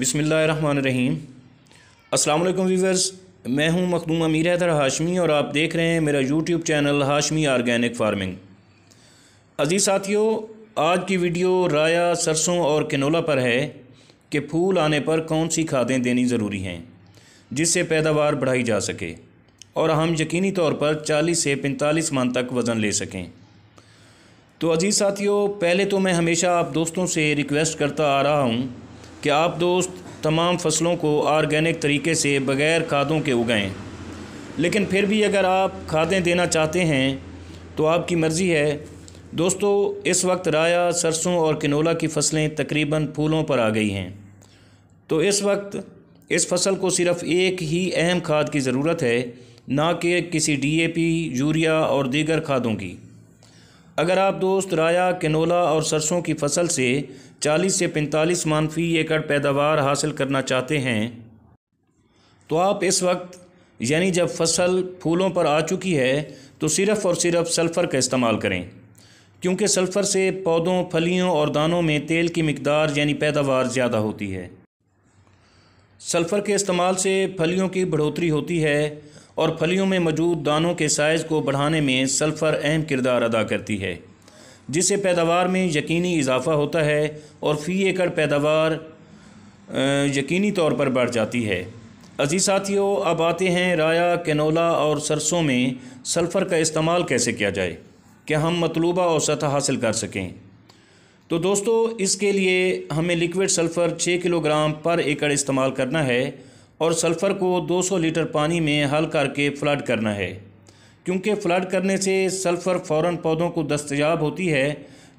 बिसमीम अस्सलाम वालेकुम व्यूवर्स मैं हूं मखदूम अमीर हैदर हाशमी और आप देख रहे हैं मेरा YouTube channel Hashmi organic farming अजीज़ साथियों आज की वीडियो राया सरसों और किनोला पर है कि फूल आने पर कौन सी खादें देनी ज़रूरी हैं जिससे पैदावार बढ़ाई जा सके और हम यकीनी तौर पर चालीस से पैंतालीस मन तक वज़न ले सकें तो अजीज़ साथियों पहले तो मैं हमेशा आप दोस्तों से रिक्वेस्ट करता आ रहा हूँ कि आप दोस्त तमाम फसलों को आर्गेनिक तरीके से बग़ैर खादों के उगाएं लेकिन फिर भी अगर आप खादें देना चाहते हैं तो आपकी मर्ज़ी है दोस्तों इस वक्त राया सरसों और किनोला की फसलें तकरीबन फूलों पर आ गई हैं तो इस वक्त इस फसल को सिर्फ एक ही अहम खाद की ज़रूरत है ना कि किसी डीएपी यूरिया और दीगर खादों की अगर आप दोस्त राया किनोला और सरसों की फसल से 40 से 45 मान फ़ी एकड़ पैदावार हासिल करना चाहते हैं तो आप इस वक्त यानी जब फसल फूलों पर आ चुकी है तो सिर्फ़ और सिर्फ सल्फ़र का इस्तेमाल करें क्योंकि सल्फ़र से पौधों फलियों और दानों में तेल की मकदार यानी पैदावार ज़्यादा होती है सल्फ़र के इस्तेमाल से फलियों की बढ़ोतरी होती है और फलियों में मौजूद दानों के साइज़ को बढ़ाने में सल्फ़र अहम किरदार अदा करती है जिससे पैदावार में यकीनी इजाफा होता है और फ़ी एकड़ पैदावार यकीनी तौर पर बढ़ जाती है अजी साथियों अब आते हैं राया कैनोला और सरसों में सल्फ़र का इस्तेमाल कैसे किया जाए क्या हम मतलूबा औसत हासिल कर सकें तो दोस्तों इसके लिए हमें लिक्विड सल्फ़र छः किलोग्राम पर एकड़ इस्तेमाल करना है और सल्फ़र को 200 लीटर पानी में हल करके फ्लड करना है क्योंकि फ्लड करने से सल्फ़र फ़ौर पौधों को दस्तयाब होती है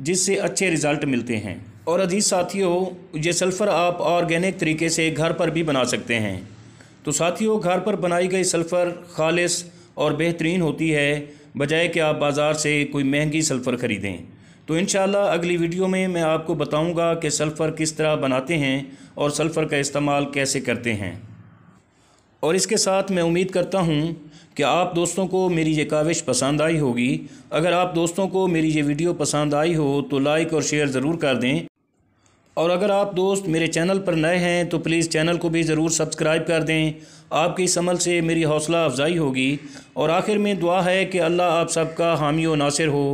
जिससे अच्छे रिज़ल्ट मिलते हैं और अजीज साथियों ये सल्फ़र आप ऑर्गेनिक तरीके से घर पर भी बना सकते हैं तो साथियों घर पर बनाई गई सल्फ़र खालिश और बेहतरीन होती है बजाय कि आप बाज़ार से कोई महंगी सल्फ़र ख़रीदें तो इन अगली वीडियो में मैं आपको बताऊंगा कि सल्फ़र किस तरह बनाते हैं और सल्फ़र का इस्तेमाल कैसे करते हैं और इसके साथ मैं उम्मीद करता हूँ कि आप दोस्तों को मेरी ये काविश पसंद आई होगी अगर आप दोस्तों को मेरी ये वीडियो पसंद आई हो तो लाइक और शेयर ज़रूर कर दें और अगर आप दोस्त मेरे चैनल पर नए हैं तो प्लीज़ चैनल को भी ज़रूर सब्सक्राइब कर दें आपके इस अमल से मेरी हौसला अफजाई होगी और आखिर में दुआ है कि अल्लाह आप सबका हामी व नासिर हो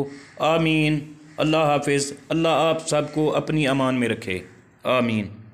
आमीन अल्लाह हाफिज़ अल्लाह आप सबको अपनी अमान में रखे आमीन